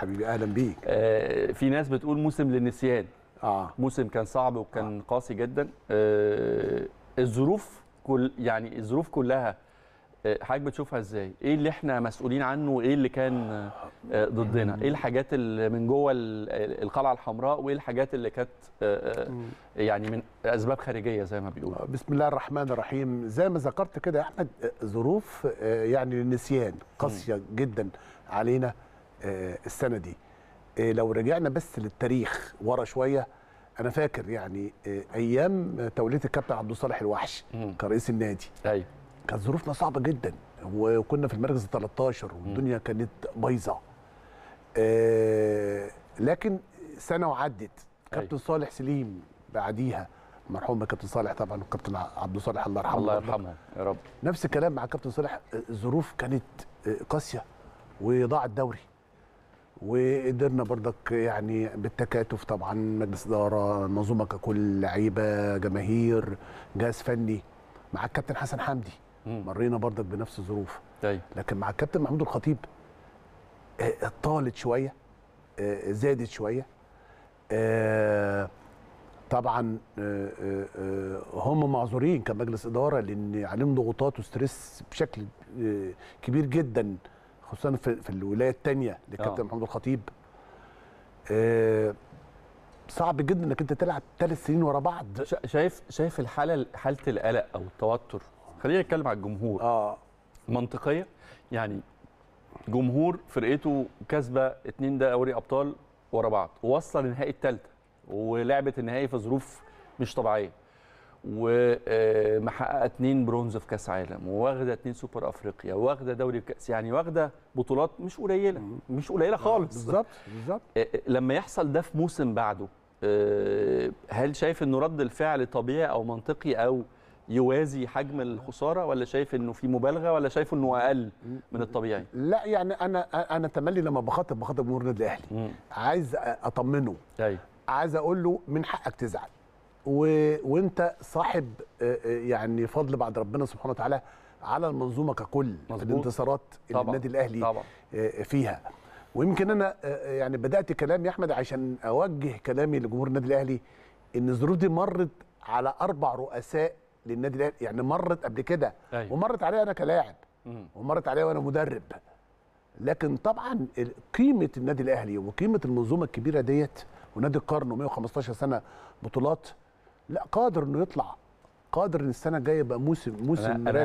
حبيبي اهلا بيك آه في ناس بتقول موسم للنسيان اه موسم كان صعب وكان آه. قاسي جدا آه الظروف كل يعني الظروف كلها آه، حضرتك بتشوفها ازاي؟ ايه اللي احنا مسؤولين عنه وايه اللي كان آه، ضدنا؟ ايه الحاجات اللي من جوه القلعه الحمراء وايه الحاجات اللي كانت آه، يعني من اسباب خارجيه زي ما بيقولوا. بسم الله الرحمن الرحيم، زي ما ذكرت كده يا احمد ظروف يعني للنسيان قاسيه جدا علينا آه، السنه دي آه، لو رجعنا بس للتاريخ ورا شويه انا فاكر يعني آه، ايام توليه الكابتن عبد الصالح الوحش كرئيس النادي ايوه كانت ظروفنا صعبه جدا وكنا في المركز 13 والدنيا كانت بايظه لكن سنه وعدت أيوه. كابتن صالح سليم بعديها مرحوم كابتن صالح طبعا وكابتن عبد الصالح الله يرحمه الله يرحمه يا رب نفس الكلام مع كابتن صالح الظروف كانت قاسيه وضاع الدوري وقدرنا برضك يعني بالتكاتف طبعا مجلس اداره المنظومه ككل لعيبه جماهير جهاز فني مع الكابتن حسن حمدي مرينا برضك بنفس الظروف طيب. لكن مع الكابتن محمود الخطيب آه، طالت شويه آه، زادت شويه آه، طبعا هم معذورين كمجلس اداره لان عليهم ضغوطات وستريس بشكل كبير جدا خصوصا في, في الولايه الثانيه للكابتن آه. محمود الخطيب آه صعب جدا انك انت تلعب ثلاث سنين ورا بعض شايف شايف الحاله حاله القلق او التوتر خلينا نتكلم على الجمهور اه منطقيه يعني جمهور فرقته كسبه اتنين دوري ابطال ورا بعض ووصل النهائي الثالثه ولعبت النهائي في ظروف مش طبيعيه ومحققه اثنين برونز في كاس عالم وواخده اثنين سوبر افريقيا واخده دوري كاس يعني واخده بطولات مش قليله مش قليله آه، خالص بالظبط بالظبط آه، آه، لما يحصل ده في موسم بعده هل شايف انه رد الفعل طبيعي او منطقي او يوازي حجم الخساره ولا شايف انه في مبالغه ولا شايف انه اقل من الطبيعي؟ لا يعني انا انا تملي لما بخاطب بخاطب جمهور النادي الاهلي عايز اطمنه ايوه عايز اقول له من حقك تزعل و... وانت صاحب آه، آه، يعني فضل بعد ربنا سبحانه وتعالى على المنظومه ككل في الانتصارات اللي النادي الاهلي طبعًا. آه، فيها ويمكن انا يعني بدات كلامي يا احمد عشان اوجه كلامي لجمهور النادي الاهلي ان الظروف دي مرت على اربع رؤساء للنادي الاهلي يعني مرت قبل كده أيوة. ومرت عليا انا كلاعب ومرت عليا وانا مدرب لكن طبعا قيمه النادي الاهلي وقيمه المنظومه الكبيره ديت ونادي القرن و115 سنه بطولات لا قادر انه يطلع قادر ان السنه الجايه يبقى موسم موسم